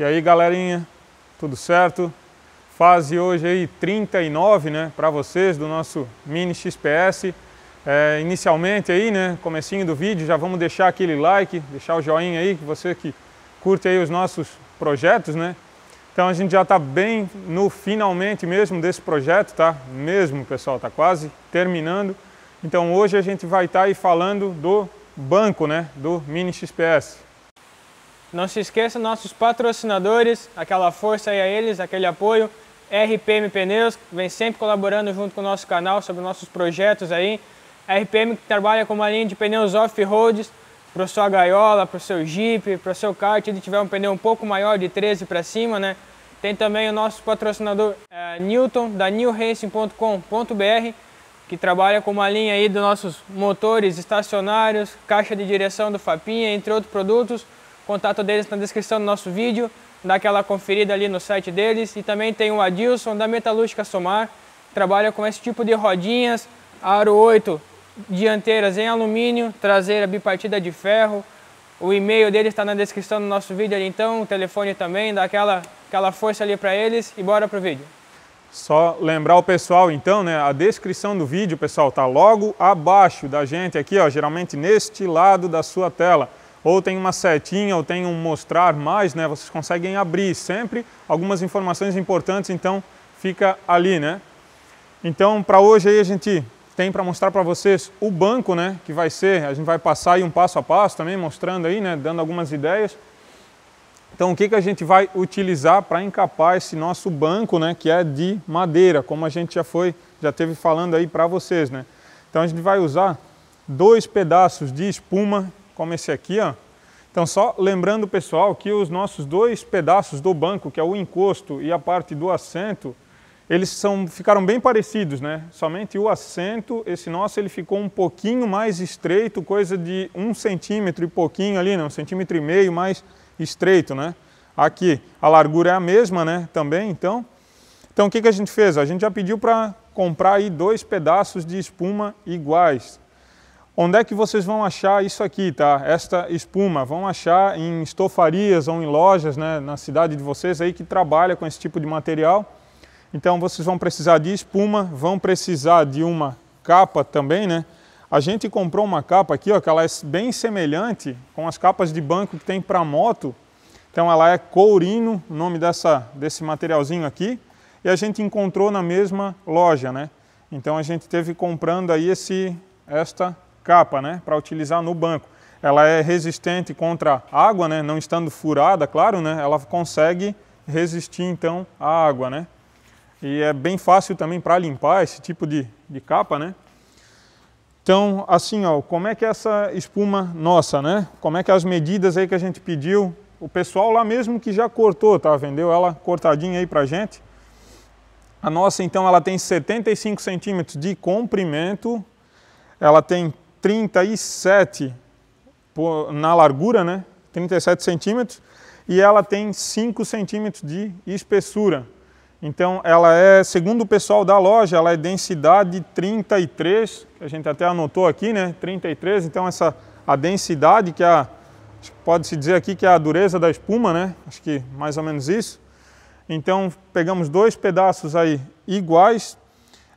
E aí galerinha, tudo certo? Fase hoje aí 39, né, para vocês do nosso Mini XPS. É, inicialmente aí, né, comecinho do vídeo, já vamos deixar aquele like, deixar o joinha aí, que você que curte aí os nossos projetos, né? Então a gente já está bem no finalmente mesmo desse projeto, tá? Mesmo, pessoal, tá quase terminando. Então hoje a gente vai estar tá aí falando do banco, né, do Mini XPS. Não se esqueça nossos patrocinadores, aquela força aí a eles, aquele apoio. RPM Pneus, vem sempre colaborando junto com o nosso canal sobre nossos projetos aí. RPM que trabalha com uma linha de pneus off-roads para sua gaiola, para o seu Jeep, para o seu kart, se ele tiver um pneu um pouco maior de 13 para cima, né? Tem também o nosso patrocinador é, Newton, da newracing.com.br, que trabalha com uma linha aí dos nossos motores estacionários, caixa de direção do Fapinha, entre outros produtos. O contato deles está na descrição do nosso vídeo, dá aquela conferida ali no site deles. E também tem o Adilson da Metalúrgica Somar, que trabalha com esse tipo de rodinhas, aro 8 dianteiras em alumínio, traseira bipartida de ferro. O e-mail deles está na descrição do nosso vídeo ali então, o telefone também, dá aquela, aquela força ali para eles e bora pro vídeo. Só lembrar o pessoal então, né, a descrição do vídeo, pessoal, tá logo abaixo da gente aqui, ó, geralmente neste lado da sua tela ou tem uma setinha, ou tem um mostrar mais, né? Vocês conseguem abrir sempre algumas informações importantes, então fica ali, né? Então, para hoje aí a gente tem para mostrar para vocês o banco, né? Que vai ser, a gente vai passar aí um passo a passo também, mostrando aí, né? Dando algumas ideias. Então, o que, que a gente vai utilizar para encapar esse nosso banco, né? Que é de madeira, como a gente já foi, já teve falando aí para vocês, né? Então, a gente vai usar dois pedaços de espuma como esse aqui, ó. Então só lembrando pessoal que os nossos dois pedaços do banco, que é o encosto e a parte do assento, eles são, ficaram bem parecidos, né? Somente o assento, esse nosso, ele ficou um pouquinho mais estreito, coisa de um centímetro e pouquinho ali, né? Um centímetro e meio mais estreito, né? Aqui, a largura é a mesma, né? Também, então. Então, o que, que a gente fez? A gente já pediu para comprar aí dois pedaços de espuma iguais. Onde é que vocês vão achar isso aqui, tá? Esta espuma, vão achar em estofarias ou em lojas, né, na cidade de vocês aí que trabalha com esse tipo de material. Então vocês vão precisar de espuma, vão precisar de uma capa também, né? A gente comprou uma capa aqui, ó, que ela é bem semelhante com as capas de banco que tem para moto. Então ela é courino, o nome dessa, desse materialzinho aqui. E a gente encontrou na mesma loja, né? Então a gente teve comprando aí esse, esta capa, né, para utilizar no banco. Ela é resistente contra água, né, não estando furada, claro, né, ela consegue resistir então à água, né. E é bem fácil também para limpar esse tipo de, de capa, né. Então, assim, ó, como é que essa espuma nossa, né? Como é que as medidas aí que a gente pediu, o pessoal lá mesmo que já cortou, tá? Vendeu ela cortadinha aí pra gente. A nossa, então, ela tem 75 centímetros de comprimento, ela tem 37 na largura, né? 37 centímetros, e ela tem 5 centímetros de espessura. Então, ela é, segundo o pessoal da loja, ela é densidade 33, que a gente até anotou aqui, né? 33, então essa a densidade que é a pode-se dizer aqui que é a dureza da espuma, né? Acho que mais ou menos isso. Então, pegamos dois pedaços aí iguais,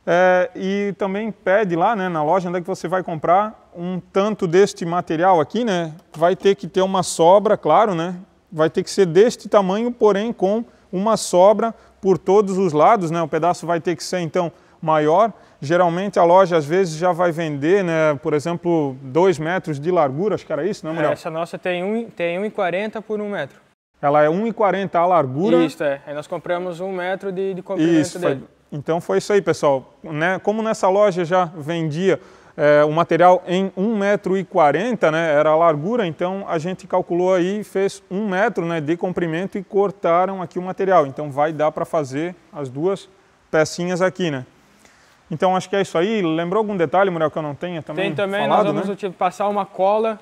é, e também pede lá né, na loja onde é que você vai comprar um tanto deste material aqui, né? Vai ter que ter uma sobra, claro, né? Vai ter que ser deste tamanho, porém com uma sobra por todos os lados, né? O pedaço vai ter que ser então maior. Geralmente a loja às vezes já vai vender, né? Por exemplo, 2 metros de largura, acho que era isso, não né, Manuel? É, essa nossa tem 1,40 um, tem um por 1 um metro. Ela é 1,40 a largura. Isso, é. Aí nós compramos um metro de, de comprimento isso, dele. Foi então foi isso aí, pessoal. Né? Como nessa loja já vendia é, o material em 1,40m, né, era a largura, então a gente calculou aí, fez 1 metro né, de comprimento e cortaram aqui o material. Então vai dar para fazer as duas pecinhas aqui, né? Então acho que é isso aí. Lembrou algum detalhe, Muriel, que eu não tenha também Tem também, falado, nós vamos né? passar uma cola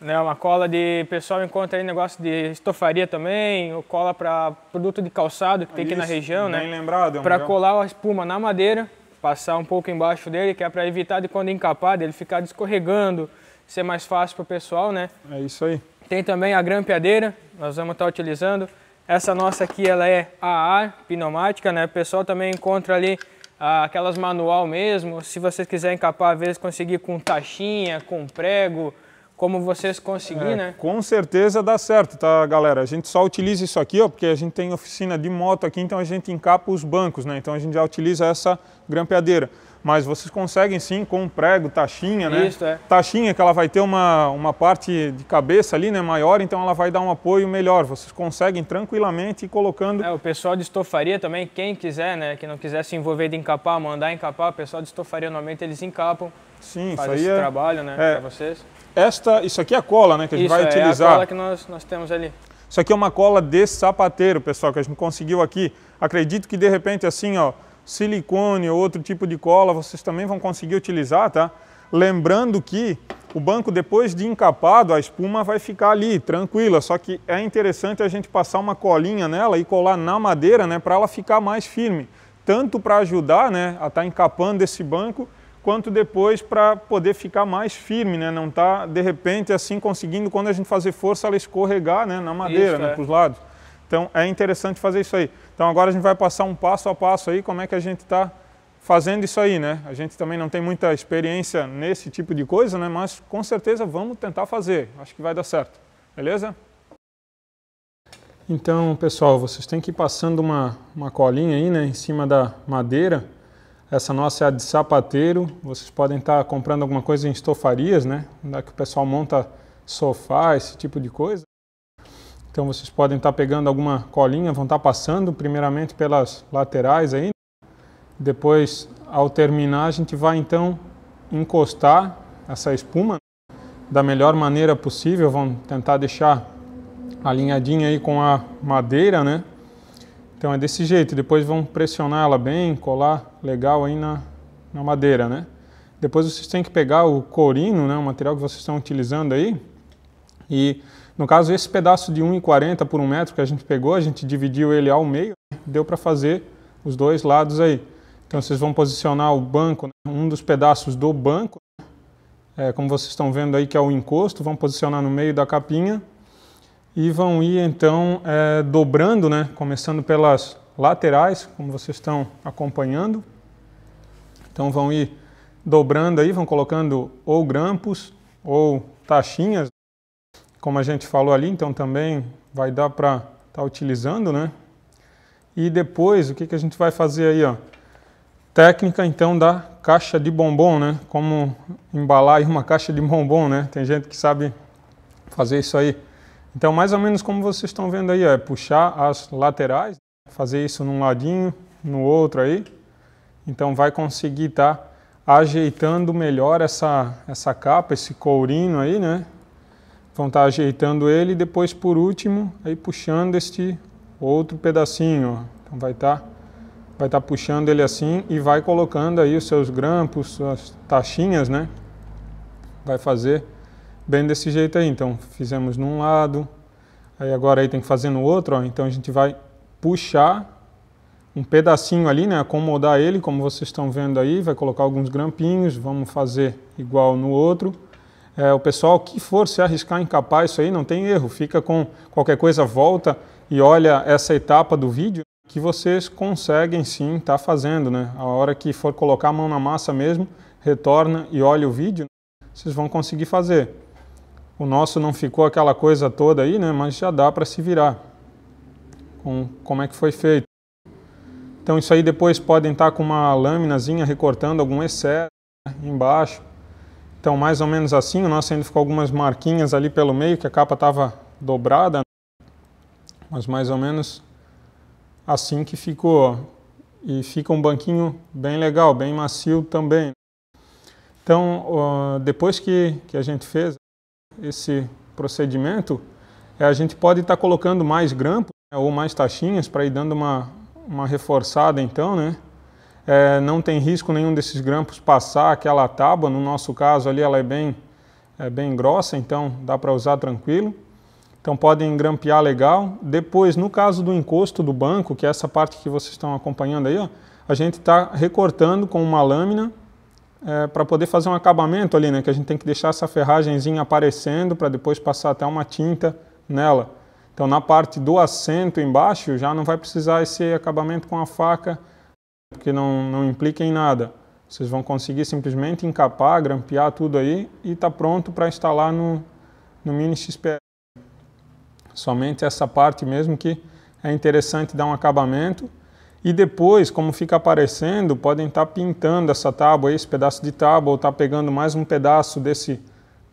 né, uma cola de pessoal encontra aí negócio de estofaria também, ou cola para produto de calçado que tem Isso, aqui na região, né? bem né? lembrado. Para colar a espuma na madeira, passar um pouco embaixo dele, que é para evitar de quando encapar, dele ficar descorregando, ser mais fácil para o pessoal, né? É isso aí. Tem também a grampeadeira, nós vamos estar tá utilizando. Essa nossa aqui, ela é AA, pneumática, né? O pessoal também encontra ali ah, aquelas manual mesmo. Se vocês quiserem encapar, às vezes conseguir com taxinha, com prego, como vocês conseguirem, é, né? Com certeza dá certo, tá, galera? A gente só utiliza isso aqui, ó, porque a gente tem oficina de moto aqui, então a gente encapa os bancos, né? Então a gente já utiliza essa grampeadeira. Mas vocês conseguem sim com um prego, taxinha, né? Isso, é. Taxinha que ela vai ter uma, uma parte de cabeça ali, né, maior, então ela vai dar um apoio melhor. Vocês conseguem tranquilamente colocando... É, o pessoal de estofaria também, quem quiser, né, que não quiser se envolver de encapar, mandar encapar, o pessoal de estofaria normalmente eles encapam. Sim, faz isso aí esse é... trabalho, né, é... para vocês. Esta, isso aqui é a cola, né? Que a gente isso, vai utilizar. Isso, é a cola que nós, nós temos ali. Isso aqui é uma cola de sapateiro, pessoal, que a gente conseguiu aqui. Acredito que de repente assim, ó, silicone ou outro tipo de cola, vocês também vão conseguir utilizar, tá? Lembrando que o banco, depois de encapado, a espuma vai ficar ali, tranquila. Só que é interessante a gente passar uma colinha nela e colar na madeira, né? Para ela ficar mais firme. Tanto para ajudar, né? A estar tá encapando esse banco quanto depois para poder ficar mais firme, né? Não tá de repente assim conseguindo quando a gente fazer força ela escorregar, né, na madeira, isso, né, é. para os lados. Então é interessante fazer isso aí. Então agora a gente vai passar um passo a passo aí como é que a gente está fazendo isso aí, né? A gente também não tem muita experiência nesse tipo de coisa, né? Mas com certeza vamos tentar fazer. Acho que vai dar certo. Beleza? Então, pessoal, vocês têm que ir passando uma, uma colinha aí, né, em cima da madeira essa nossa é a de sapateiro. Vocês podem estar comprando alguma coisa em estofarias, né? Onde que o pessoal monta sofá, esse tipo de coisa. Então vocês podem estar pegando alguma colinha, vão estar passando primeiramente pelas laterais aí. Depois, ao terminar, a gente vai então encostar essa espuma da melhor maneira possível. Vão tentar deixar alinhadinha aí com a madeira, né? Então é desse jeito, depois vão pressionar ela bem, colar legal aí na, na madeira, né? Depois vocês têm que pegar o corino, né, o material que vocês estão utilizando aí, e no caso esse pedaço de 1,40 por 1 metro que a gente pegou, a gente dividiu ele ao meio, deu para fazer os dois lados aí. Então vocês vão posicionar o banco, né, um dos pedaços do banco, né, é, como vocês estão vendo aí que é o encosto, vão posicionar no meio da capinha e vão ir então é, dobrando, né, começando pelas laterais, como vocês estão acompanhando. Então vão ir dobrando aí, vão colocando ou grampos ou taxinhas, como a gente falou ali, então também vai dar para estar tá utilizando, né? E depois, o que, que a gente vai fazer aí, ó? Técnica, então, da caixa de bombom, né? Como embalar aí uma caixa de bombom, né? Tem gente que sabe fazer isso aí então, mais ou menos como vocês estão vendo aí, é puxar as laterais, fazer isso num ladinho, no outro aí. Então, vai conseguir estar tá ajeitando melhor essa, essa capa, esse courino aí, né? Vão estar tá ajeitando ele e depois, por último, aí puxando este outro pedacinho. Ó. Então, vai estar tá, vai tá puxando ele assim e vai colocando aí os seus grampos, as taxinhas, né? Vai fazer bem desse jeito aí. Então, fizemos num lado, aí agora aí tem que fazer no outro, ó. então a gente vai puxar um pedacinho ali, né, acomodar ele, como vocês estão vendo aí, vai colocar alguns grampinhos, vamos fazer igual no outro. É, o pessoal que for se arriscar a encapar isso aí, não tem erro, fica com qualquer coisa, volta e olha essa etapa do vídeo que vocês conseguem sim estar tá fazendo, né? A hora que for colocar a mão na massa mesmo, retorna e olha o vídeo, vocês vão conseguir fazer. O nosso não ficou aquela coisa toda aí, né? Mas já dá para se virar com como é que foi feito. Então isso aí depois podem estar tá com uma laminazinha recortando algum excesso né? embaixo. Então mais ou menos assim, o nosso ainda ficou algumas marquinhas ali pelo meio, que a capa estava dobrada. Né? Mas mais ou menos assim que ficou. E fica um banquinho bem legal, bem macio também. Então, depois que, que a gente fez, esse procedimento, é, a gente pode estar tá colocando mais grampo né, ou mais taxinhas para ir dando uma, uma reforçada então, né? É, não tem risco nenhum desses grampos passar aquela tábua, no nosso caso ali ela é bem, é bem grossa, então dá para usar tranquilo. Então podem grampear legal. Depois, no caso do encosto do banco, que é essa parte que vocês estão acompanhando aí, ó, a gente está recortando com uma lâmina é, para poder fazer um acabamento ali, né? Que a gente tem que deixar essa ferragemzinha aparecendo para depois passar até uma tinta nela. Então na parte do assento embaixo já não vai precisar esse acabamento com a faca, porque não, não implica em nada. Vocês vão conseguir simplesmente encapar, grampear tudo aí e está pronto para instalar no, no Mini XPR. Somente essa parte mesmo que é interessante dar um acabamento. E depois, como fica aparecendo, podem estar tá pintando essa tábua, esse pedaço de tábua, ou estar tá pegando mais um pedaço desse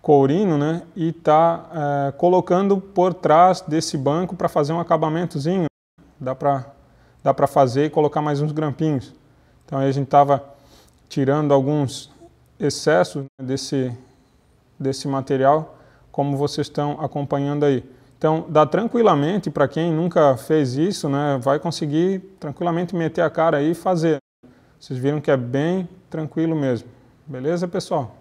courino, né? E tá é, colocando por trás desse banco para fazer um acabamentozinho. Dá para dá para fazer e colocar mais uns grampinhos. Então aí a gente estava tirando alguns excessos né, desse desse material, como vocês estão acompanhando aí. Então, dá tranquilamente para quem nunca fez isso, né, vai conseguir tranquilamente meter a cara aí e fazer. Vocês viram que é bem tranquilo mesmo. Beleza, pessoal?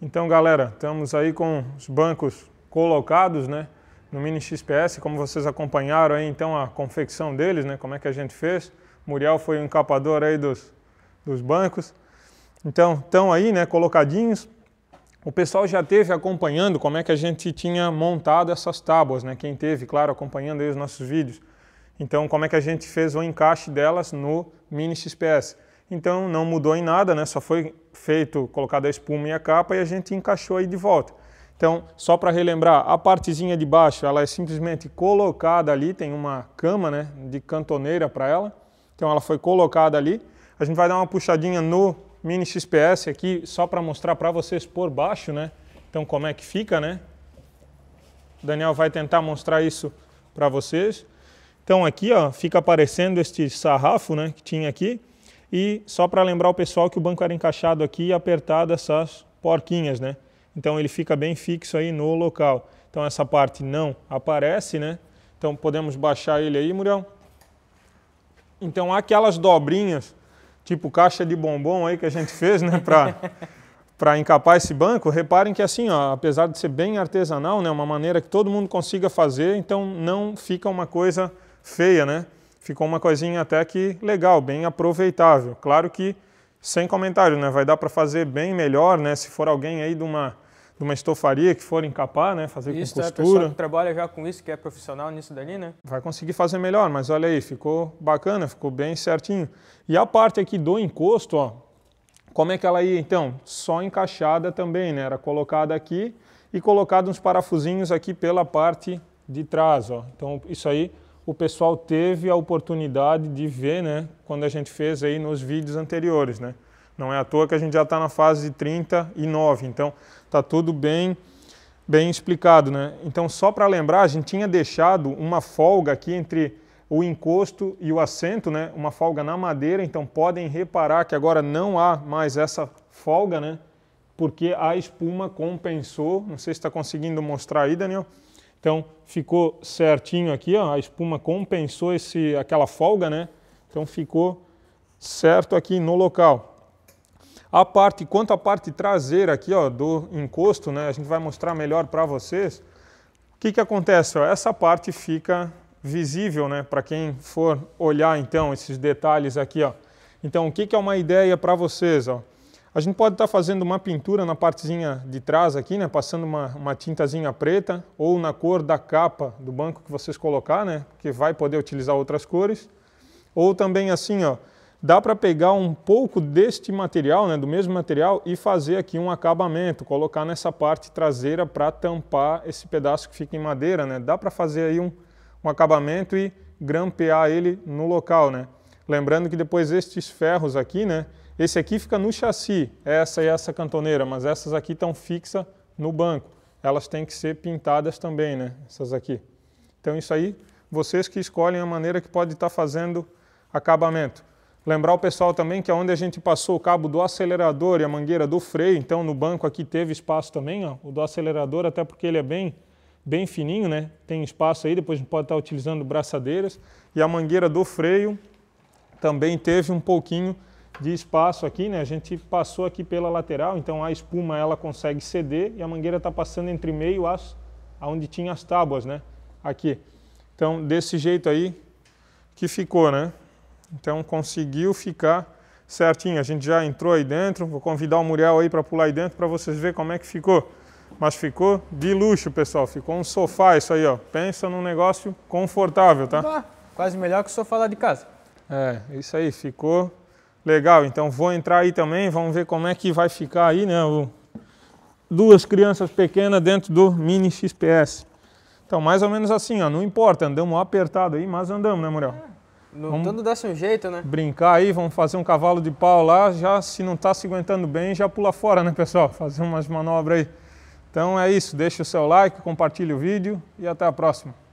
Então, galera, estamos aí com os bancos colocados, né, no Mini XPS, como vocês acompanharam aí, então, a confecção deles, né, como é que a gente fez. Muriel foi o encapador aí dos, dos bancos. Então, estão aí, né, colocadinhos, o pessoal já teve acompanhando como é que a gente tinha montado essas tábuas, né? Quem teve, claro, acompanhando os nossos vídeos. Então, como é que a gente fez o encaixe delas no Mini XPS. Então, não mudou em nada, né? Só foi feito, colocada a espuma e a capa e a gente encaixou aí de volta. Então, só para relembrar, a partezinha de baixo, ela é simplesmente colocada ali, tem uma cama, né, de cantoneira para ela. Então, ela foi colocada ali. A gente vai dar uma puxadinha no mini XPS aqui só para mostrar para vocês por baixo, né? Então como é que fica, né? O Daniel vai tentar mostrar isso para vocês. Então aqui, ó, fica aparecendo este sarrafo, né, que tinha aqui. E só para lembrar o pessoal que o banco era encaixado aqui e apertado essas porquinhas, né? Então ele fica bem fixo aí no local. Então essa parte não aparece, né? Então podemos baixar ele aí, Muriel. Então aquelas dobrinhas tipo caixa de bombom aí que a gente fez, né, para para encapar esse banco, reparem que assim, ó, apesar de ser bem artesanal, né, uma maneira que todo mundo consiga fazer, então não fica uma coisa feia, né? Ficou uma coisinha até que legal, bem aproveitável. Claro que sem comentário, né? Vai dar para fazer bem melhor, né? Se for alguém aí de uma de uma estofaria que for encapar, né? Fazer isso, com costura. Isso, é, né, a pessoa que trabalha já com isso, que é profissional nisso dali, né? Vai conseguir fazer melhor, mas olha aí, ficou bacana, ficou bem certinho. E a parte aqui do encosto, ó, como é que ela ia então? Só encaixada também, né? Era colocada aqui e colocado uns parafusinhos aqui pela parte de trás, ó. Então isso aí o pessoal teve a oportunidade de ver, né? Quando a gente fez aí nos vídeos anteriores, né? Não é à toa que a gente já está na fase de 39, então está tudo bem bem explicado, né? Então só para lembrar, a gente tinha deixado uma folga aqui entre o encosto e o assento, né? Uma folga na madeira, então podem reparar que agora não há mais essa folga, né? Porque a espuma compensou. Não sei se está conseguindo mostrar aí, Daniel. Então ficou certinho aqui, ó. A espuma compensou esse, aquela folga, né? Então ficou certo aqui no local. A parte, quanto à parte traseira aqui ó, do encosto, né, a gente vai mostrar melhor para vocês. O que, que acontece? Ó, essa parte fica visível né, para quem for olhar então esses detalhes aqui. Ó. Então o que, que é uma ideia para vocês? Ó? A gente pode estar tá fazendo uma pintura na partezinha de trás aqui, né, passando uma, uma tintazinha preta ou na cor da capa do banco que vocês colocar, né, que vai poder utilizar outras cores. Ou também assim, ó, dá para pegar um pouco deste material, né, do mesmo material, e fazer aqui um acabamento, colocar nessa parte traseira para tampar esse pedaço que fica em madeira. Né? Dá para fazer aí um, um acabamento e grampear ele no local. Né? Lembrando que depois estes ferros aqui, né, esse aqui fica no chassi, essa e essa cantoneira, mas essas aqui estão fixas no banco. Elas têm que ser pintadas também, né? essas aqui. Então isso aí, vocês que escolhem a maneira que pode estar tá fazendo acabamento. Lembrar o pessoal também que é onde a gente passou o cabo do acelerador e a mangueira do freio, então no banco aqui teve espaço também, ó, o do acelerador, até porque ele é bem, bem fininho, né? Tem espaço aí, depois a gente pode estar utilizando braçadeiras. E a mangueira do freio também teve um pouquinho de espaço aqui, né? A gente passou aqui pela lateral, então a espuma ela consegue ceder e a mangueira está passando entre meio as, aonde tinha as tábuas, né? Aqui. Então, desse jeito aí que ficou, né? Então conseguiu ficar certinho. A gente já entrou aí dentro, vou convidar o Muriel aí para pular aí dentro para vocês verem como é que ficou. Mas ficou de luxo, pessoal. Ficou um sofá isso aí, ó. Pensa num negócio confortável, tá? quase melhor que o sofá lá de casa. É, isso aí. Ficou legal. Então vou entrar aí também, vamos ver como é que vai ficar aí, né? Duas crianças pequenas dentro do Mini XPS. Então, mais ou menos assim, ó. Não importa, andamos apertado aí, mas andamos, né, Muriel? É. No, tudo desse um jeito, né? Brincar aí, vamos fazer um cavalo de pau lá, já se não está se aguentando bem, já pula fora, né, pessoal? Fazer umas manobras aí. Então é isso, deixa o seu like, compartilha o vídeo e até a próxima.